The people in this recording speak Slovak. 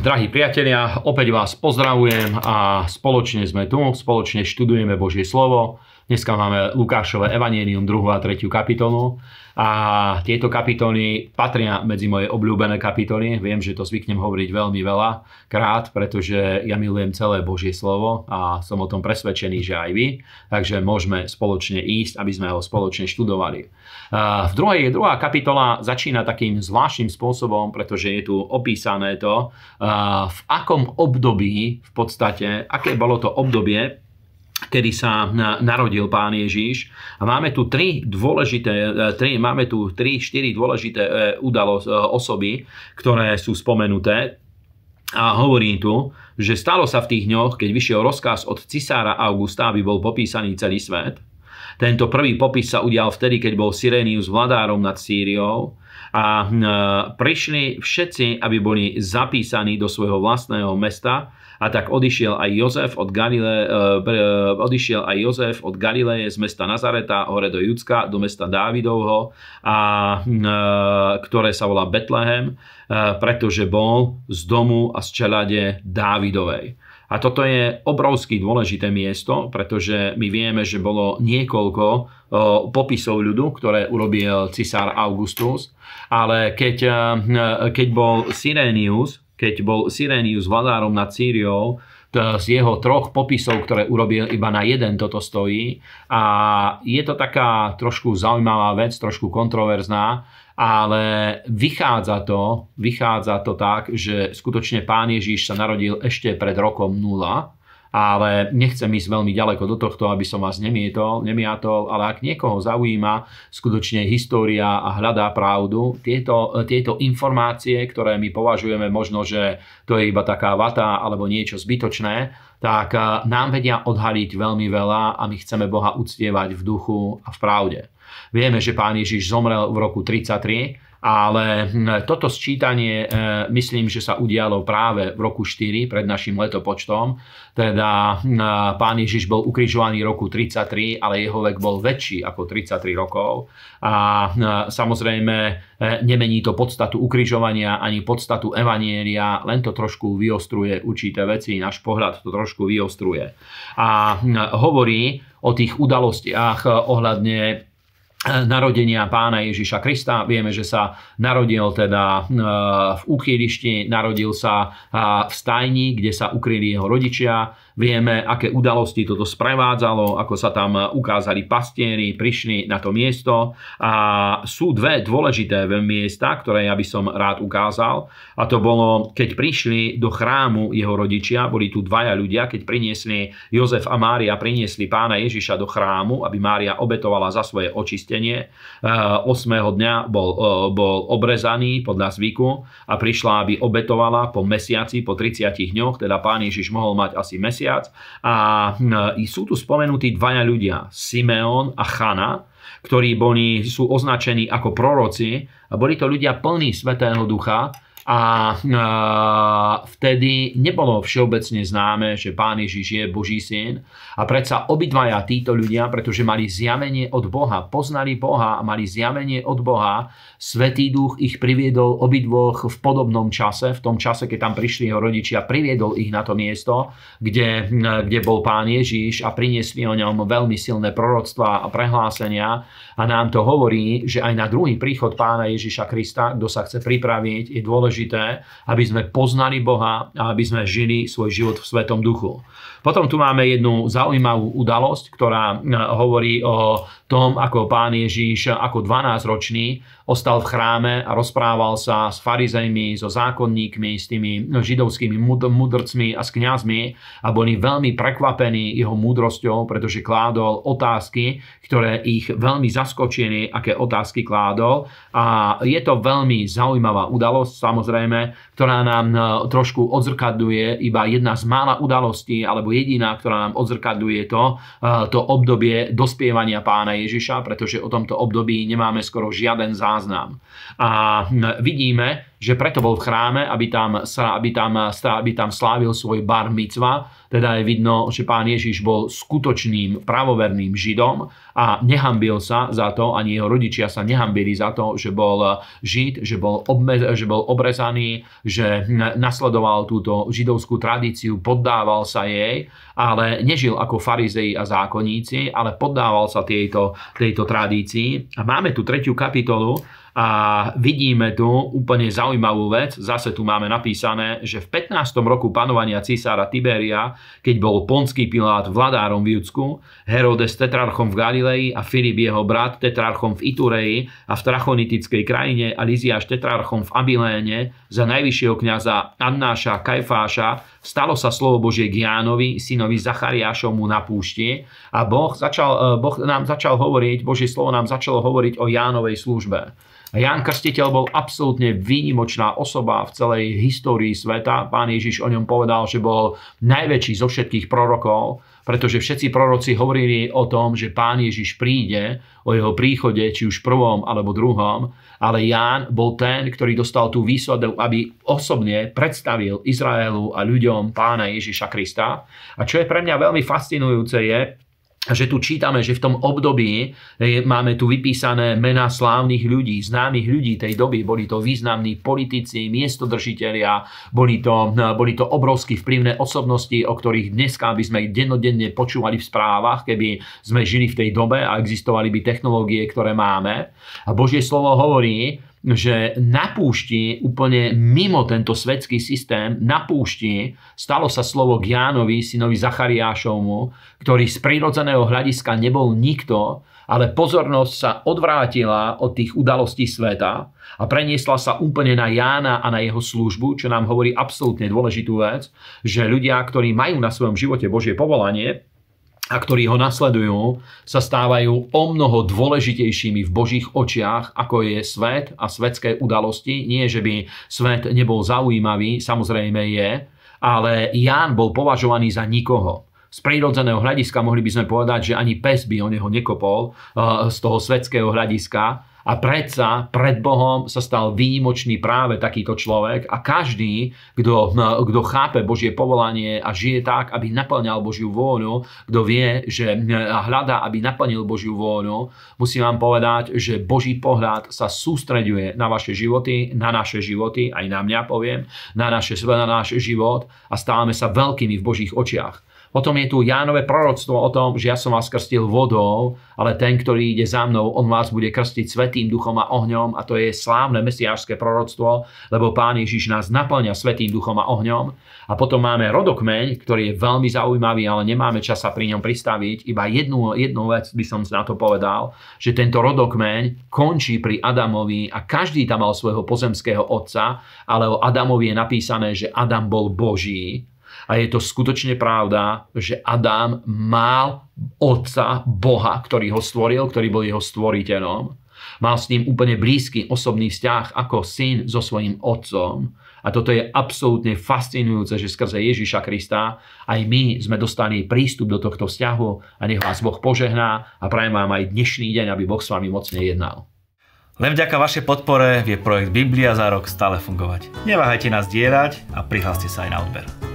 drahí priatelia, opäť vás pozdravujem a spoločne sme tu, spoločne študujeme Božie slovo Dneska máme Lukášové Evangelium, 2. a 3. kapitolu. A tieto kapitoly patria medzi moje obľúbené kapitoly. Viem, že to zvyknem hovoriť veľmi veľa krát, pretože ja milujem celé Božie slovo a som o tom presvedčený, že aj vy. Takže môžeme spoločne ísť, aby sme ho spoločne študovali. V druhej, druhá kapitola začína takým zvláštnym spôsobom, pretože je tu opísané to, v akom období v podstate, aké bolo to obdobie kedy sa narodil pán Ježiš. A máme tu tri dôležité, e, tri, máme tu tri, štyri dôležité e, udalosť, e, osoby, ktoré sú spomenuté. A hovorí tu, že stalo sa v tých dňoch, keď vyšiel rozkaz od cisára Augusta, aby bol popísaný celý svet, tento prvý popis sa udial vtedy, keď bol Sirenius vladárom nad Sýriou a e, prišli všetci, aby boli zapísaní do svojho vlastného mesta a tak odišiel aj Jozef od Galile, e, e, odišiel aj Jozef od Galileje z mesta Nazareta hore do Judska, do mesta Dávidovho, a, ktoré sa volá Betlehem, pretože bol z domu a z čelade Dávidovej. A toto je obrovsky dôležité miesto, pretože my vieme, že bolo niekoľko popisov ľudu, ktoré urobil cisár Augustus, ale keď, e, e, keď bol Sirenius, keď bol Sirenius vladárom nad Sýriou, E, z jeho troch popisov, ktoré urobil, iba na jeden toto stojí. A je to taká trošku zaujímavá vec, trošku kontroverzná, ale vychádza to, vychádza to tak, že skutočne pán ježíš sa narodil ešte pred rokom 0 ale nechcem ísť veľmi ďaleko do tohto, aby som vás nemietol, nemiatol, ale ak niekoho zaujíma skutočne história a hľadá pravdu, tieto, tieto informácie, ktoré my považujeme možno, že to je iba taká vata alebo niečo zbytočné, tak e, nám vedia odhaliť veľmi veľa a my chceme Boha uctievať v duchu a v pravde. Vieme, že pán Ježiš zomrel v roku 33, ale hm, toto sčítanie e, myslím, že sa udialo práve v roku 4 pred našim letopočtom. Teda hm, pán Ježiš bol ukrižovaný roku 33, ale jeho vek bol väčší ako 33 rokov. A hm, samozrejme e, nemení to podstatu ukrižovania ani podstatu evanielia, len to trošku vyostruje určité veci, náš pohľad to trošku vyostruje. A hovorí o tých udalostiach e, ohľadne Eh, narodenia pána Ježiša Krista. Vieme, že sa narodil teda eh, v uchýlišti, narodil sa eh, v stajni, kde sa ukryli jeho rodičia, Vieme, aké udalosti toto sprevádzalo, ako sa tam ukázali pastieri, prišli na to miesto. A sú dve dôležité miesta, ktoré ja by som rád ukázal. A to bolo, keď prišli do chrámu jeho rodičia, boli tu dvaja ľudia, keď priniesli Jozef a Mária, priniesli pána Ježiša do chrámu, aby Mária obetovala za svoje očistenie. 8. E, dňa bol, e, bol obrezaný podľa zvyku a prišla, aby obetovala po mesiaci, po 30 dňoch, teda pán Ježiš mohol mať asi mesiac mesiac. A sú tu spomenutí dvaja ľudia, Simeon a Chana, ktorí boli, sú označení ako proroci a boli to ľudia plní Svetého Ducha, a e, vtedy nebolo všeobecne známe, že pán Ježiš je Boží syn a predsa obidvaja títo ľudia, pretože mali zjavenie od Boha, poznali Boha a mali zjavenie od Boha, Svetý duch ich priviedol obidvoch v podobnom čase, v tom čase, keď tam prišli jeho rodičia, priviedol ich na to miesto, kde, e, kde bol pán Ježiš a priniesli o ňom veľmi silné proroctvá a prehlásenia a nám to hovorí, že aj na druhý príchod pána Ježiša Krista, kto sa chce pripraviť, je dôležité dôležité, aby sme poznali Boha a aby sme žili svoj život v Svetom duchu. Potom tu máme jednu zaujímavú udalosť, ktorá e, hovorí o tom, ako pán Ježíš ako 12-ročný ostal v chráme a rozprával sa s farizejmi, so zákonníkmi, s tými židovskými mudrcmi a s kňazmi a boli veľmi prekvapení jeho múdrosťou, pretože kládol otázky, ktoré ich veľmi zaskočili, aké otázky kládol a je to veľmi zaujímavá udalosť, samozrejme samozrejme, ktorá nám e, trošku odzrkadluje iba jedna z mála udalostí, alebo jediná, ktorá nám odzrkadluje to, e, to obdobie dospievania pána Ježiša, pretože o tomto období nemáme skoro žiaden záznam. A vidíme, že preto bol v chráme, aby tam, aby tam, aby tam slávil svoj bar mitzva, teda je vidno, že pán Ježiš bol skutočným pravoverným židom a nehambil sa za to, ani jeho rodičia sa nehambili za to, že bol žid, že bol, obmez, že bol obrezaný, že nasledoval túto židovskú tradíciu, poddával sa jej, ale nežil ako farizei a zákonníci, ale poddával sa tejto, tejto tradícii. A máme tu tretiu kapitolu, a vidíme tu úplne zaujímavú vec. Zase tu máme napísané, že v 15. roku panovania císara Tiberia, keď bol ponský Pilát vladárom v Judsku, Herodes tetrarchom v Galilei a Filip jeho brat tetrarchom v Itureji a v Trachonitickej krajine a Liziáš tetrarchom v Abiléne za najvyššieho kniaza Annáša Kajfáša stalo sa slovo Božie k Jánovi, synovi Zachariášomu na púšti a boh, začal, eh, boh nám začal hovoriť, Božie slovo nám začalo hovoriť o Jánovej službe. Jan Krstiteľ bol absolútne výnimočná osoba v celej histórii sveta. Pán Ježiš o ňom povedal, že bol najväčší zo všetkých prorokov, pretože všetci proroci hovorili o tom, že pán Ježiš príde, o jeho príchode, či už prvom alebo druhom, ale Ján bol ten, ktorý dostal tú výsadu, aby osobne predstavil Izraelu a ľuďom pána Ježiša Krista. A čo je pre mňa veľmi fascinujúce je, že tu čítame, že v tom období máme tu vypísané mená slávnych ľudí, známych ľudí tej doby. Boli to významní politici, miestodržiteľia, boli to, boli to obrovsky vplyvné osobnosti, o ktorých dneska by sme dennodenne počúvali v správach, keby sme žili v tej dobe a existovali by technológie, ktoré máme. A Božie slovo hovorí, že na púšti, úplne mimo tento svetský systém, na púšti stalo sa slovo k Jánovi, synovi Zachariášovmu, ktorý z prírodzeného hľadiska nebol nikto, ale pozornosť sa odvrátila od tých udalostí sveta a preniesla sa úplne na Jána a na jeho službu, čo nám hovorí absolútne dôležitú vec, že ľudia, ktorí majú na svojom živote Božie povolanie, a ktorí ho nasledujú, sa stávajú o mnoho dôležitejšími v Božích očiach, ako je svet a svetské udalosti. Nie, že by svet nebol zaujímavý, samozrejme je, ale Ján bol považovaný za nikoho z prírodzeného hľadiska mohli by sme povedať, že ani pes by o neho nekopol eh, z toho svetského hľadiska, a predsa pred Bohom sa stal výjimočný práve takýto človek a každý, kto, hm, kto chápe Božie povolanie a žije tak, aby naplňal Božiu vôľu, kto vie, že hm, hľada, aby naplnil Božiu vôľu, musím vám povedať, že Boží pohľad sa sústreďuje na vaše životy, na naše životy, aj na mňa poviem, na, naše, na náš život a stávame sa veľkými v Božích očiach. Potom je tu Jánové proroctvo o tom, že ja som vás krstil vodou, ale ten, ktorý ide za mnou, on vás bude krstiť svetým duchom a ohňom a to je slávne mesiášské proroctvo, lebo Pán Ježiš nás naplňa svetým duchom a ohňom. A potom máme rodokmeň, ktorý je veľmi zaujímavý, ale nemáme čas pri ňom pristaviť. Iba jednu, jednu vec by som na to povedal, že tento rodokmeň končí pri Adamovi a každý tam mal svojho pozemského otca, ale o Adamovi je napísané, že Adam bol Boží a je to skutočne pravda, že Adam mal otca Boha, ktorý ho stvoril, ktorý bol jeho stvoriteľom. Mal s ním úplne blízky osobný vzťah ako syn so svojím otcom. A toto je absolútne fascinujúce, že skrze Ježiša Krista aj my sme dostali prístup do tohto vzťahu a nech vás Boh požehná a prajem vám aj dnešný deň, aby Boh s vami mocne jednal. Len vďaka vašej podpore vie projekt Biblia za rok stále fungovať. Neváhajte nás dierať a prihláste sa aj na odber.